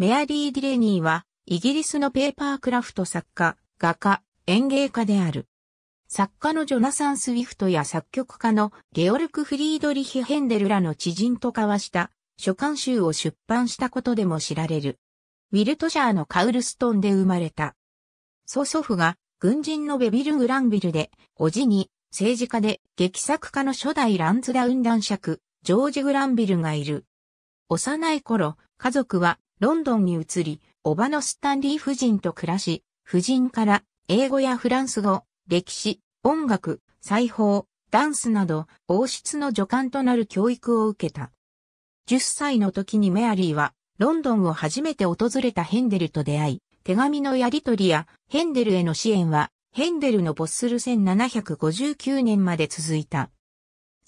メアリー・ディレニーは、イギリスのペーパークラフト作家、画家、演芸家である。作家のジョナサン・スウィフトや作曲家のゲオルク・フリードリヒ・ヘンデルらの知人と交わした書簡集を出版したことでも知られる。ウィルトシャーのカウルストンで生まれた。祖祖父が軍人のベビル・グランビルで、おじに政治家で劇作家の初代ランズダウン男爵、ジョージ・グランビルがいる。幼い頃、家族はロンドンに移り、叔母のスタンリー夫人と暮らし、夫人から英語やフランス語、歴史、音楽、裁縫、ダンスなど王室の助監となる教育を受けた。10歳の時にメアリーはロンドンを初めて訪れたヘンデルと出会い、手紙のやり取りやヘンデルへの支援はヘンデルの没する1759年まで続いた。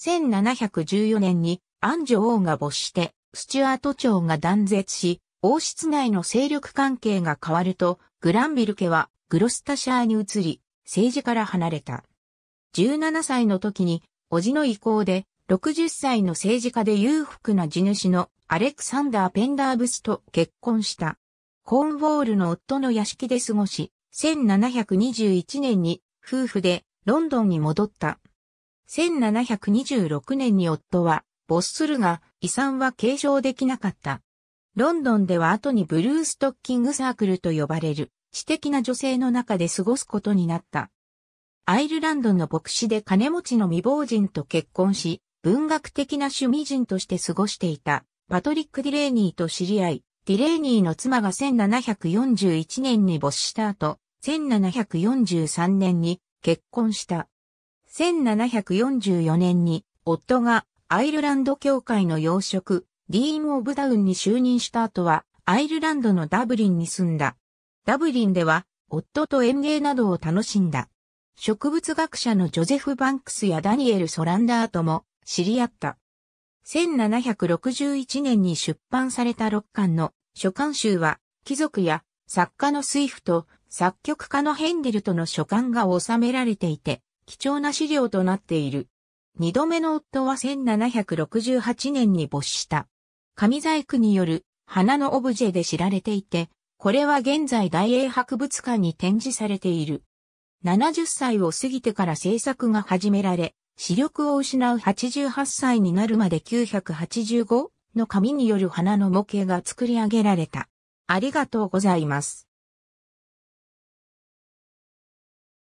1714年にアンジョ王が没して、スチュアート朝が断絶し、王室内の勢力関係が変わると、グランビル家はグロスタシャーに移り、政治から離れた。17歳の時に、叔父の意向で、60歳の政治家で裕福な地主のアレクサンダー・ペンダーブスと結婚した。コーンウォールの夫の屋敷で過ごし、1721年に夫婦でロンドンに戻った。1726年に夫は没するが遺産は継承できなかった。ロンドンでは後にブルーストッキングサークルと呼ばれる知的な女性の中で過ごすことになった。アイルランドの牧師で金持ちの未亡人と結婚し、文学的な趣味人として過ごしていた、パトリック・ディレーニーと知り合い、ディレーニーの妻が1741年に没した後、1743年に結婚した。1744年に夫がアイルランド教会の養殖、ディーン・オブダウンに就任した後は、アイルランドのダブリンに住んだ。ダブリンでは、夫と園芸などを楽しんだ。植物学者のジョゼフ・バンクスやダニエル・ソランダーとも知り合った。1761年に出版された六巻の書簡集は、貴族や作家のスイフと作曲家のヘンデルとの書簡が収められていて、貴重な資料となっている。二度目の夫は1768年に没した。紙細工による花のオブジェで知られていて、これは現在大英博物館に展示されている。70歳を過ぎてから制作が始められ、視力を失う88歳になるまで985の紙による花の模型が作り上げられた。ありがとうございます。